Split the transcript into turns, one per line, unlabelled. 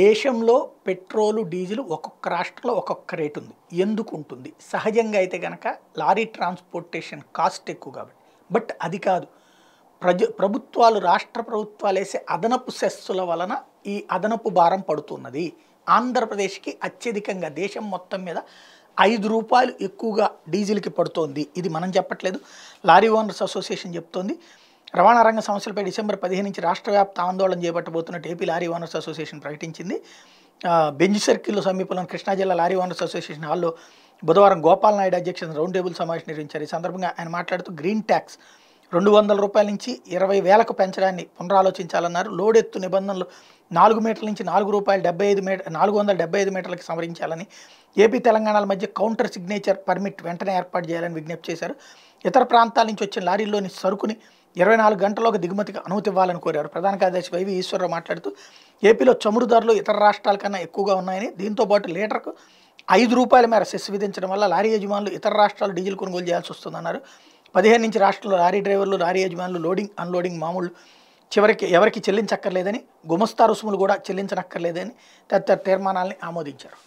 దేశంలో petrol diesel ఒక్కొక్క రాష్ట్రంలో ఒక్కొక్క రేటు ఉంది ఎందుకు ఉంటుంది సహజంగా అయితే కనుక లారీ ట్రాన్స్పోర్టేషన్ కాస్ట్ ఎక్కువ కాబట్టి బట్ అది కాదు ప్రజ ప్రభుత్వాలు రాష్ట్ర ప్రభుత్వాలు వేసే అదనపు సెస్సుల వలన ఈ అదనపు భారం పడుతున్నది ఆంధ్రప్రదేశ్కి అత్యధికంగా దేశం మొత్తం మీద ఐదు రూపాయలు ఎక్కువగా డీజిల్కి పడుతోంది ఇది మనం చెప్పట్లేదు లారీ ఓనర్స్ అసోసియేషన్ చెప్తోంది రవాణా రంగ సమస్యలపై డిసెంబర్ పదిహేను నుంచి రాష్ట్ర వ్యాప్త ఆందోళన చేపట్టబోతున్న ఏపీ లారీ ఓనర్స్ అసోసియేషన్ ప్రకటించింది బెంజ్ సర్కిల్ సమీపంలో కృష్ణా జిల్లా లారీ ఓనర్స్ అసోసియేషన్ హాల్లో బుధవారం గోపాల్ నాయుడు అధ్యక్షతన రౌండ్ టేబుల్ సమావేశం నిర్వహించారు ఈ సందర్భంగా ఆయన మాట్లాడుతూ గ్రీన్ ట్యాక్స్ రెండు వందల రూపాయల నుంచి ఇరవై వేలకు పెంచడాన్ని పునరాలోచించాలన్నారు లోడ్ ఎత్తు నిబంధనలు నాలుగు మీటర్ల నుంచి నాలుగు రూపాయలు డెబ్బై ఐదు మీటర్ నాలుగు వందల డెబ్బై ఐదు మీటర్లకు సంవరించాలని ఏపీ తెలంగాణల మధ్య కౌంటర్ సిగ్నేచర్ పర్మిట్ వెంటనే ఏర్పాటు చేయాలని విజ్ఞప్తి చేశారు ఇతర ప్రాంతాల నుంచి వచ్చిన లారీల్లోని సరుకుని ఇరవై నాలుగు గంటలకు దిగుమతికి అనుమతి ఇవ్వాలని కోరారు ప్రధాన కార్యదర్శి వైవి ఈశ్వరరావు మాట్లాడుతూ ఏపీలో చమురు ధరలు ఇతర రాష్ట్రాల కన్నా ఎక్కువగా ఉన్నాయని దీంతోపాటు లీటర్కు ఐదు రూపాయల మేర సెస్ విధించడం వల్ల లారీ యజమానులు ఇతర రాష్ట్రాలు డీజిల్ కొనుగోలు చేయాల్సి వస్తుందన్నారు పదిహేను నుంచి రాష్ట్రంలో లారీ డ్రైవర్లు లారీ యజమానులు లోడింగ్ అన్లోడింగ్ మామూలు చివరికి ఎవరికి చెల్లించక్కర్లేదని గుమస్తా రుసుములు కూడా చెల్లించనక్కర్లేదని తదితర తీర్మానాల్ని ఆమోదించారు